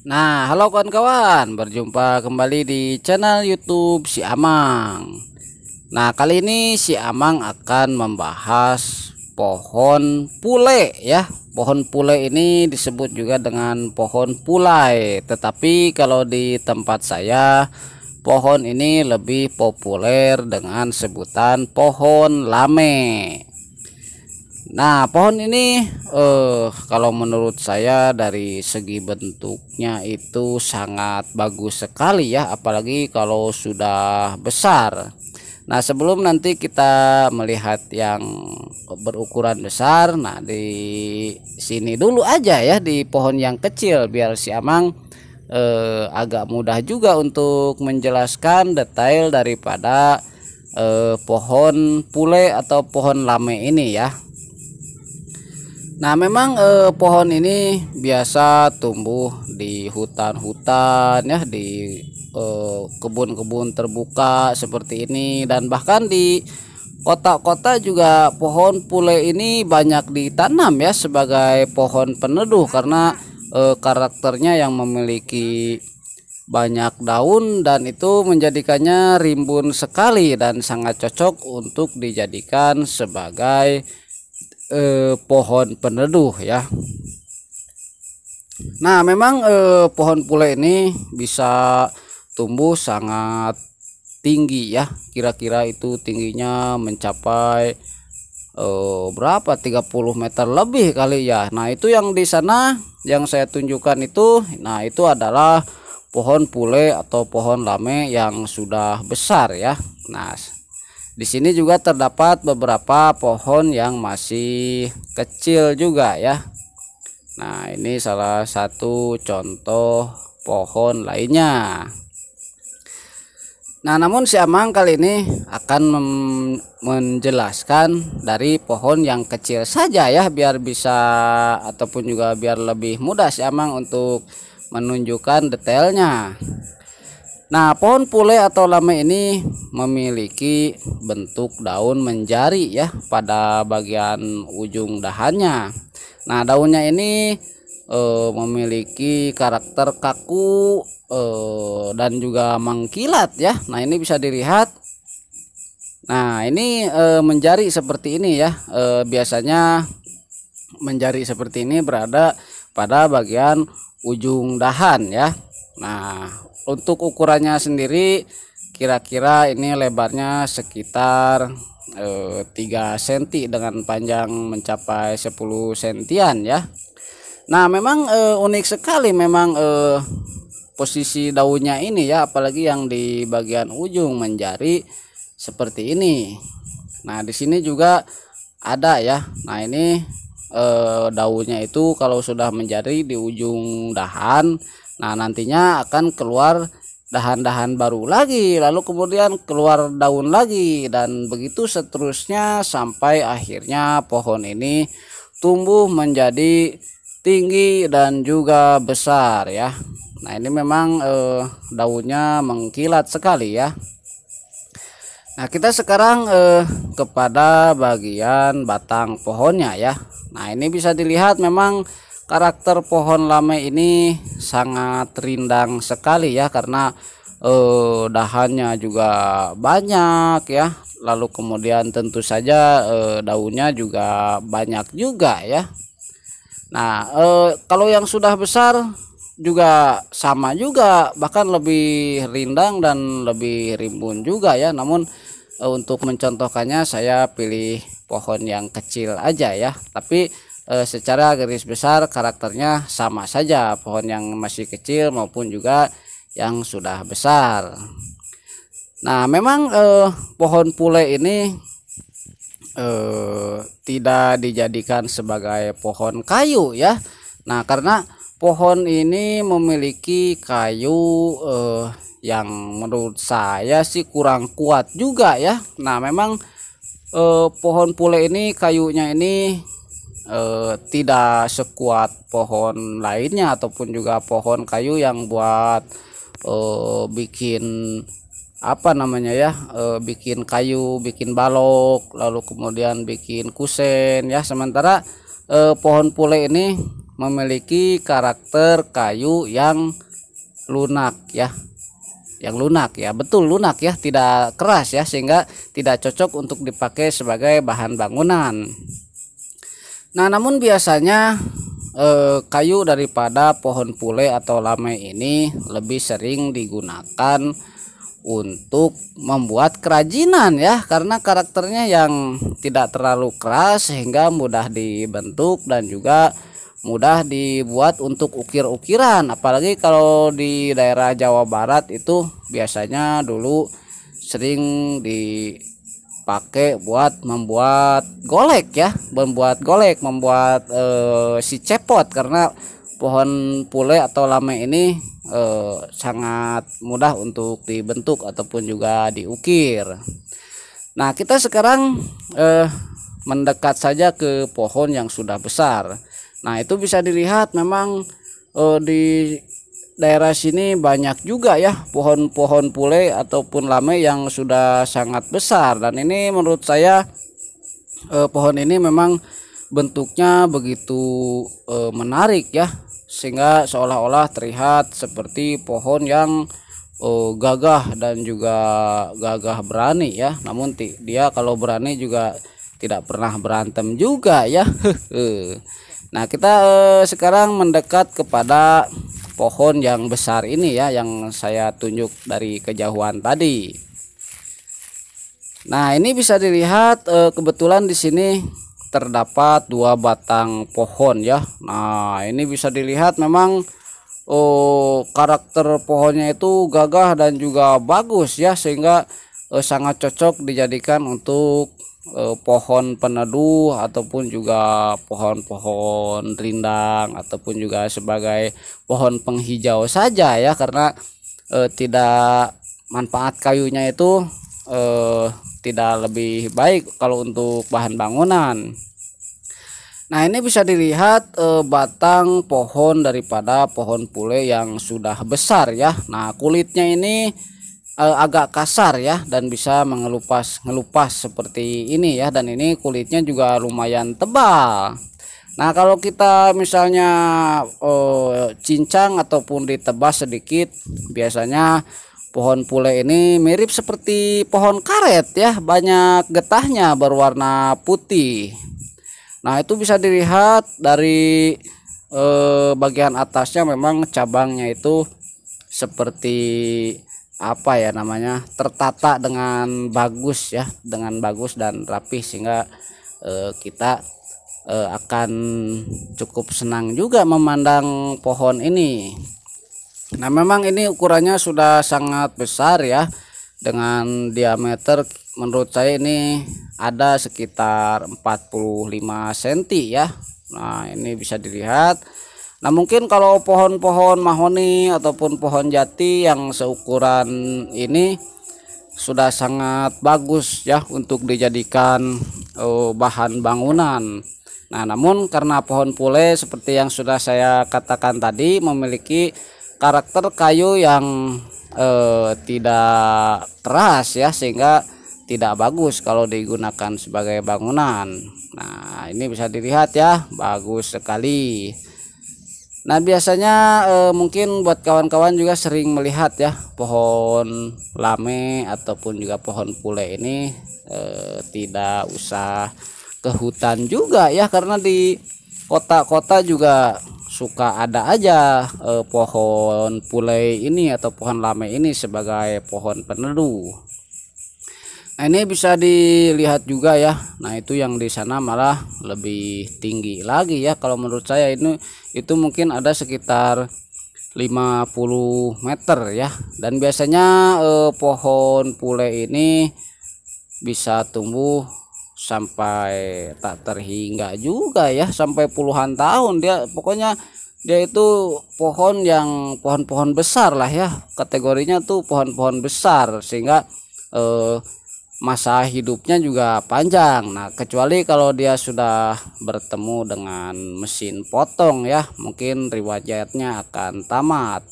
Nah, halo kawan-kawan, berjumpa kembali di channel YouTube Si Amang. Nah, kali ini Si Amang akan membahas pohon pule ya. Pohon pule ini disebut juga dengan pohon pulai, tetapi kalau di tempat saya pohon ini lebih populer dengan sebutan pohon lame. Nah, pohon ini eh kalau menurut saya dari segi bentuknya itu sangat bagus sekali ya, apalagi kalau sudah besar. Nah, sebelum nanti kita melihat yang berukuran besar, nah di sini dulu aja ya di pohon yang kecil biar si Amang eh, agak mudah juga untuk menjelaskan detail daripada eh, pohon pule atau pohon lame ini ya. Nah, memang eh, pohon ini biasa tumbuh di hutan-hutan ya, di eh, kebun-kebun eh, terbuka seperti ini dan bahkan di kota-kota juga pohon pule ini banyak ditanam ya sebagai pohon peneduh karena eh, karakternya yang memiliki banyak daun dan itu menjadikannya rimbun sekali dan sangat cocok untuk dijadikan sebagai eh, pohon peneduh ya Nah memang eh, pohon pule ini bisa tumbuh sangat tinggi ya kira-kira itu tingginya mencapai eh, berapa 30 meter lebih kali ya Nah itu yang di sana yang saya tunjukkan itu nah itu adalah pohon pule atau pohon lame yang sudah besar ya Nah di sini juga terdapat beberapa pohon yang masih kecil juga ya. Nah, ini salah satu contoh pohon lainnya. Nah, namun si Amang kali ini akan menjelaskan dari pohon yang kecil saja ya biar bisa ataupun juga biar lebih mudah si Amang untuk menunjukkan detailnya. Nah, pohon pule atau lame ini memiliki bentuk daun menjari ya pada bagian ujung dahannya. Nah, daunnya ini e, memiliki karakter kaku e, dan juga mengkilat ya. Nah, ini bisa dilihat. Nah, ini e, menjari seperti ini ya. E, biasanya menjari seperti ini berada pada bagian ujung dahan ya. Nah, untuk ukurannya sendiri kira-kira ini lebarnya sekitar eh, 3 cm dengan panjang mencapai 10 sentian ya Nah memang eh, unik sekali memang eh, posisi daunnya ini ya apalagi yang di bagian ujung menjari seperti ini Nah di sini juga ada ya Nah ini eh, daunnya itu kalau sudah menjadi di ujung dahan Nah nantinya akan keluar dahan-dahan baru lagi lalu kemudian keluar daun lagi dan begitu seterusnya sampai akhirnya pohon ini tumbuh menjadi tinggi dan juga besar ya nah ini memang eh, daunnya mengkilat sekali ya nah kita sekarang eh, kepada bagian batang pohonnya ya nah ini bisa dilihat memang karakter pohon lame ini sangat rindang sekali ya karena eh, dahannya juga banyak ya lalu kemudian tentu saja eh, daunnya juga banyak juga ya nah eh, kalau yang sudah besar juga sama juga bahkan lebih rindang dan lebih rimbun juga ya namun eh, untuk mencontohkannya saya pilih pohon yang kecil aja ya tapi e, secara garis besar karakternya sama saja pohon yang masih kecil maupun juga yang sudah besar. Nah, memang e, pohon pule ini e, tidak dijadikan sebagai pohon kayu ya. Nah, karena pohon ini memiliki kayu eh, yang menurut saya sih kurang kuat juga ya. Nah, memang eh, pohon pule ini kayunya ini eh, tidak sekuat pohon lainnya ataupun juga pohon kayu yang buat eh, bikin apa namanya ya e, bikin kayu bikin balok lalu kemudian bikin kusen ya sementara e, pohon pule ini memiliki karakter kayu yang lunak ya yang lunak ya betul lunak ya tidak keras ya sehingga tidak cocok untuk dipakai sebagai bahan bangunan Nah, namun biasanya eh, kayu daripada pohon pule atau lame ini lebih sering digunakan untuk membuat kerajinan ya karena karakternya yang tidak terlalu keras sehingga mudah dibentuk dan juga mudah dibuat untuk ukir-ukiran apalagi kalau di daerah Jawa Barat itu biasanya dulu sering di dipakai buat membuat golek ya membuat golek membuat e, si cepot karena pohon pule atau lame ini e, sangat mudah untuk dibentuk ataupun juga diukir nah kita sekarang e, mendekat saja ke pohon yang sudah besar nah itu bisa dilihat memang e, di daerah sini banyak juga ya pohon-pohon pule ataupun lame yang sudah sangat besar dan ini menurut saya eh, pohon ini memang bentuknya begitu eh, menarik ya sehingga seolah-olah terlihat seperti pohon yang eh, gagah dan juga gagah berani ya namun dia kalau berani juga tidak pernah berantem juga ya eh. nah kita eh, sekarang mendekat kepada pohon yang besar ini ya yang saya tunjuk dari kejauhan tadi. Nah, ini bisa dilihat eh, kebetulan di sini terdapat dua batang pohon ya. Nah, ini bisa dilihat memang oh karakter pohonnya itu gagah dan juga bagus ya sehingga eh, sangat cocok dijadikan untuk eh, pohon peneduh ataupun juga pohon-pohon rindang ataupun juga sebagai pohon penghijau saja ya karena eh, tidak manfaat kayunya itu eh, tidak lebih baik kalau untuk bahan bangunan. Nah ini bisa dilihat eh, batang pohon daripada pohon pule yang sudah besar ya. Nah kulitnya ini Eh, agak kasar ya dan bisa mengelupas ngelupas seperti ini ya dan ini kulitnya juga lumayan tebal Nah kalau kita misalnya uh, cincang ataupun ditebas sedikit biasanya pohon pule ini mirip seperti pohon karet ya banyak getahnya berwarna putih Nah itu bisa dilihat dari eh, bagian atasnya memang cabangnya itu seperti apa ya namanya tertata dengan bagus ya dengan bagus dan rapi sehingga uh, kita uh, akan cukup senang juga memandang pohon ini nah memang ini ukurannya sudah sangat besar ya dengan diameter menurut saya ini ada sekitar 45 cm ya Nah ini bisa dilihat Nah mungkin kalau pohon-pohon mahoni ataupun pohon jati yang seukuran ini sudah sangat bagus ya untuk dijadikan uh, bahan bangunan. Nah namun karena pohon pule seperti yang sudah saya katakan tadi memiliki karakter kayu yang uh, tidak keras ya sehingga tidak bagus kalau digunakan sebagai bangunan. Nah ini bisa dilihat ya bagus sekali. Nah biasanya eh, mungkin buat kawan-kawan juga sering melihat ya pohon lame ataupun juga pohon pule ini eh, tidak usah ke hutan juga ya karena di kota-kota juga suka ada aja eh, pohon pule ini atau pohon lame ini sebagai pohon peneduh nah, ini bisa dilihat juga ya nah itu yang di sana malah lebih tinggi lagi ya kalau menurut saya ini itu mungkin ada sekitar 50 meter ya dan biasanya eh, pohon pule ini bisa tumbuh sampai tak terhingga juga ya sampai puluhan tahun dia pokoknya dia itu pohon yang pohon-pohon besar lah ya kategorinya tuh pohon-pohon besar sehingga eh, masa hidupnya juga panjang. Nah, kecuali kalau dia sudah bertemu dengan mesin potong ya, mungkin riwayatnya akan tamat.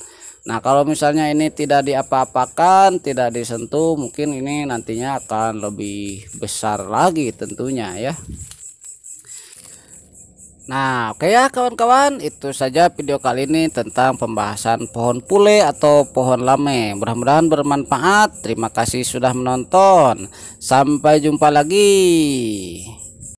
Nah, kalau misalnya ini tidak diapa-apakan, tidak disentuh, mungkin ini nantinya akan lebih besar lagi tentunya ya. Nah oke okay ya kawan-kawan itu saja video kali ini tentang pembahasan pohon pule atau pohon lame Mudah-mudahan bermanfaat Terima kasih sudah menonton Sampai jumpa lagi